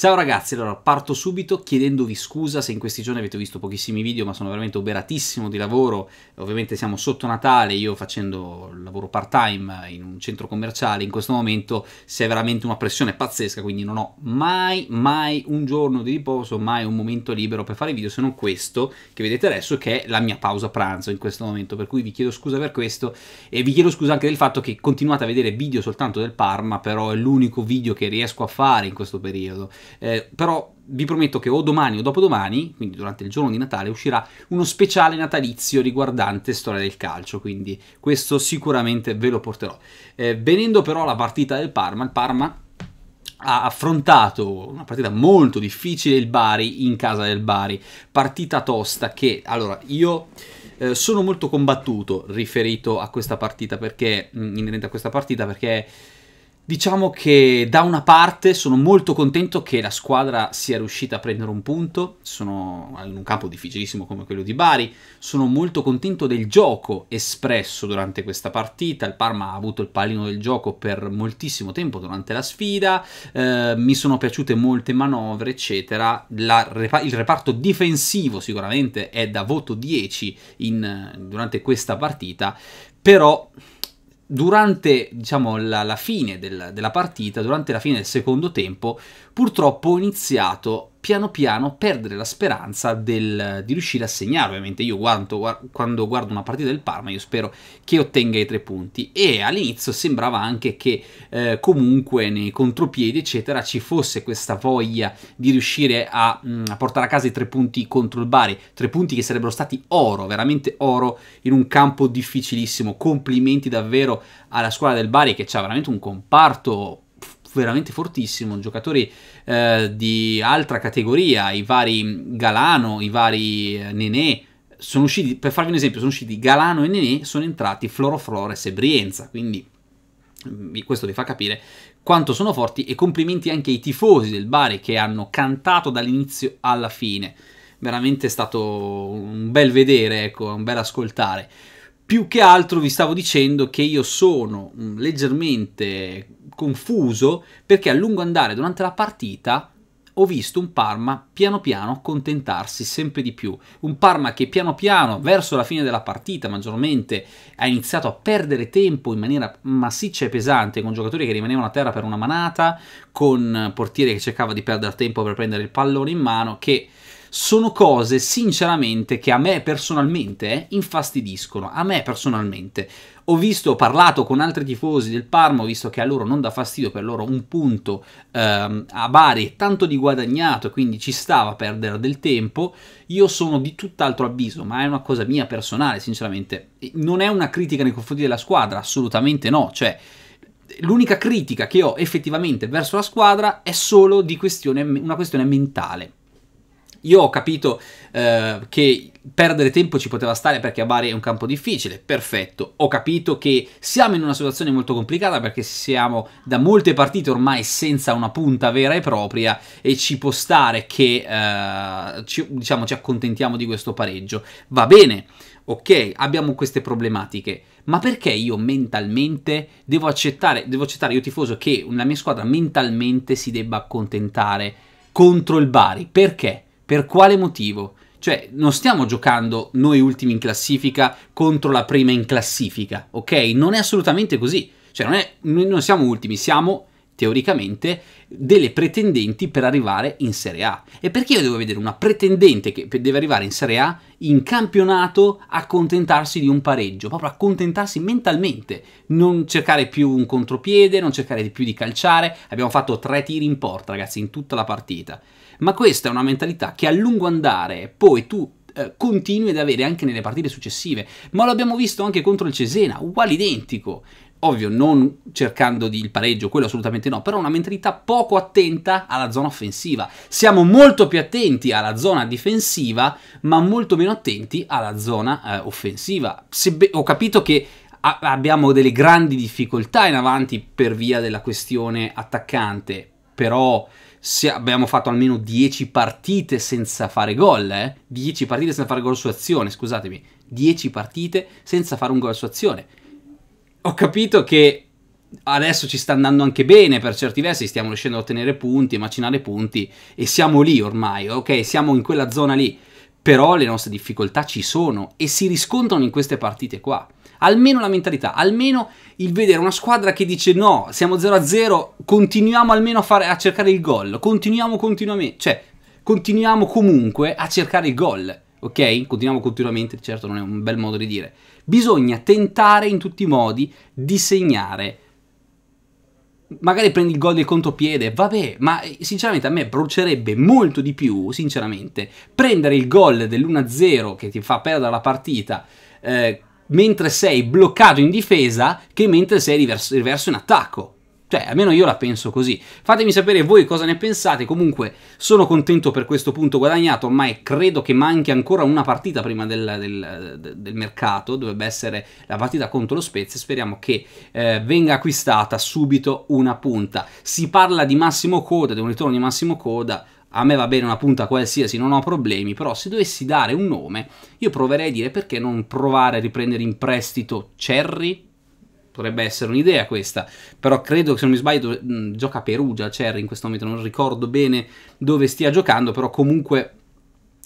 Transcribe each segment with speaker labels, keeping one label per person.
Speaker 1: Ciao ragazzi, allora parto subito chiedendovi scusa se in questi giorni avete visto pochissimi video ma sono veramente oberatissimo di lavoro, ovviamente siamo sotto Natale, io facendo lavoro part time in un centro commerciale in questo momento c'è veramente una pressione pazzesca quindi non ho mai mai un giorno di riposo, mai un momento libero per fare video se non questo che vedete adesso che è la mia pausa pranzo in questo momento per cui vi chiedo scusa per questo e vi chiedo scusa anche del fatto che continuate a vedere video soltanto del Parma però è l'unico video che riesco a fare in questo periodo eh, però vi prometto che o domani o dopodomani, quindi durante il giorno di Natale, uscirà uno speciale natalizio riguardante storia del calcio, quindi questo sicuramente ve lo porterò. Eh, venendo però alla partita del Parma, il Parma ha affrontato una partita molto difficile il Bari in casa del Bari, partita tosta che allora io eh, sono molto combattuto riferito a questa partita perché mm, inerente a questa partita perché Diciamo che da una parte sono molto contento che la squadra sia riuscita a prendere un punto, sono in un campo difficilissimo come quello di Bari, sono molto contento del gioco espresso durante questa partita, il Parma ha avuto il pallino del gioco per moltissimo tempo durante la sfida, eh, mi sono piaciute molte manovre eccetera, la, il reparto difensivo sicuramente è da voto 10 in, durante questa partita, però durante diciamo, la, la fine del, della partita, durante la fine del secondo tempo, purtroppo ho iniziato piano piano a perdere la speranza del, di riuscire a segnare. Ovviamente io guardo, quando guardo una partita del Parma io spero che ottenga i tre punti e all'inizio sembrava anche che eh, comunque nei contropiedi eccetera ci fosse questa voglia di riuscire a, mh, mm, a, portare a casa i tre punti contro il Bari, tre punti che sarebbero stati oro, veramente oro in un campo difficilissimo. Complimenti davvero alla squadra del Bari che ha veramente un comparto veramente fortissimo, giocatori eh, di altra categoria, i vari Galano, i vari eh, Nenè, sono usciti, per farvi un esempio, sono usciti Galano e Nenè, sono entrati Floro Flores e Brienza, quindi mm, questo vi fa capire quanto sono forti e complimenti anche ai tifosi del Bari che hanno cantato dall'inizio alla fine. Veramente è stato un bel vedere, ecco, un bel ascoltare più che altro vi stavo dicendo che io sono mm, leggermente confuso perché a lungo andare durante la partita ho visto un Parma piano piano accontentarsi sempre di più. Un Parma che piano piano, verso la fine della partita maggiormente, ha iniziato a perdere tempo in maniera massiccia e pesante, con giocatori che rimanevano a terra per una manata, con portiere che cercava di perdere tempo per prendere il pallone in mano, che sono cose sinceramente che a me personalmente eh, infastidiscono, a me personalmente. Ho visto, ho parlato con altri tifosi del Parma, ho visto che a loro non dà fastidio, per loro un punto ehm, a Bari è tanto di guadagnato, quindi ci stava a perdere del tempo. Io sono di tutt'altro avviso, ma è una cosa mia personale, sinceramente. Non è una critica nei confronti della squadra, assolutamente no, cioè l'unica critica che ho effettivamente verso la squadra è solo questione, una questione mentale. Io ho capito eh, che perdere tempo ci poteva stare perché a Bari è un campo difficile, perfetto. Ho capito che siamo in una situazione molto complicata perché siamo da molte partite ormai senza una punta vera e propria e ci può stare che eh, ci, diciamo, ci accontentiamo di questo pareggio. Va bene, ok, abbiamo queste problematiche, ma perché io mentalmente devo accettare, devo accettare io tifoso che la mia squadra mentalmente si debba accontentare contro il Bari? Perché? Per quale motivo? Cioè, non stiamo giocando noi ultimi in classifica contro la prima in classifica, ok? Non è assolutamente così. Cioè, non è, noi non siamo ultimi, siamo teoricamente, delle pretendenti per arrivare in Serie A. E perché io devo vedere una pretendente che deve arrivare in Serie A in campionato accontentarsi di un pareggio, proprio accontentarsi mentalmente, non cercare più un contropiede, non cercare più di calciare. Abbiamo fatto tre tiri in porta, ragazzi, in tutta la partita. Ma questa è una mentalità che a lungo andare poi tu eh, continui ad avere anche nelle partite successive. Ma l'abbiamo visto anche contro il Cesena, uguale identico ovvio non cercando di, il pareggio, quello assolutamente no, però una mentalità poco attenta alla zona offensiva. Siamo molto più attenti alla zona difensiva, ma molto meno attenti alla zona eh, offensiva. Be- ho capito che a- abbiamo delle grandi difficoltà in avanti per via della questione attaccante, però se abbiamo fatto almeno 10 partite senza fare gol, eh? 10 partite senza fare gol su azione, scusatemi, 10 partite senza fare un gol su azione ho capito che adesso ci sta andando anche bene per certi versi, stiamo riuscendo a ottenere punti, a macinare punti e siamo lì ormai, ok? Siamo in quella zona lì, però le nostre difficoltà ci sono e si riscontrano in queste partite qua. Almeno la mentalità, almeno il vedere una squadra che dice no, siamo 0-0, continuiamo almeno a, fare, a cercare il gol, continuiamo continuamente, cioè continuiamo comunque a cercare il gol, ok? Continuiamo continuamente, certo non è un bel modo di dire, bisogna tentare in tutti i modi di segnare. Magari prendi il gol del contropiede, vabbè, ma eh, sinceramente a me brucerebbe molto di più, sinceramente, prendere il gol dell'1-0 che ti fa perdere la partita eh, mentre sei bloccato in difesa che mentre sei riverso, riverso in attacco. Cioè, almeno io la penso così. Fatemi sapere voi cosa ne pensate. Comunque, sono contento per questo punto guadagnato, ma credo che manchi ancora una partita prima del, del, del mercato. Dovrebbe essere la partita contro lo Spezia. Speriamo che eh, venga acquistata subito una punta. Si parla di Massimo Coda, di un ritorno di Massimo Coda. A me va bene una punta qualsiasi, non ho problemi, però se dovessi dare un nome, io proverei a dire perché non provare a riprendere in prestito Cherry, potrebbe essere un'idea questa, però credo che se non mi sbaglio mm, gioca a Perugia, Cerri in questo momento, non ricordo bene dove stia giocando, però comunque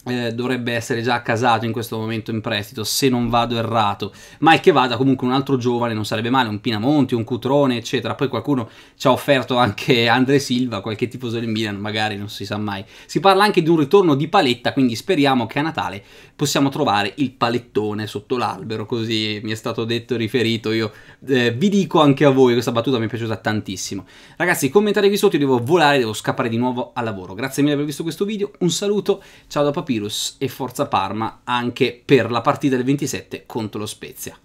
Speaker 1: eh, dovrebbe essere già casato in questo momento in prestito, se non vado errato. Ma è che vada comunque un altro giovane non sarebbe male, un Pinamonti, un Cutrone, eccetera. Poi qualcuno ci ha offerto anche Andre Silva, qualche tifoso del Milan, magari non si sa mai. Si parla anche di un ritorno di Paletta, quindi speriamo che a Natale possiamo trovare il palettone sotto l'albero, così mi è stato detto e riferito. Io eh, vi dico anche a voi, questa battuta mi è piaciuta tantissimo. Ragazzi, commentate qui sotto, io devo volare, devo scappare di nuovo al lavoro. Grazie mille per aver visto questo video, un saluto, ciao da papà Papyrus e Forza Parma anche per la partita del 27 contro lo Spezia.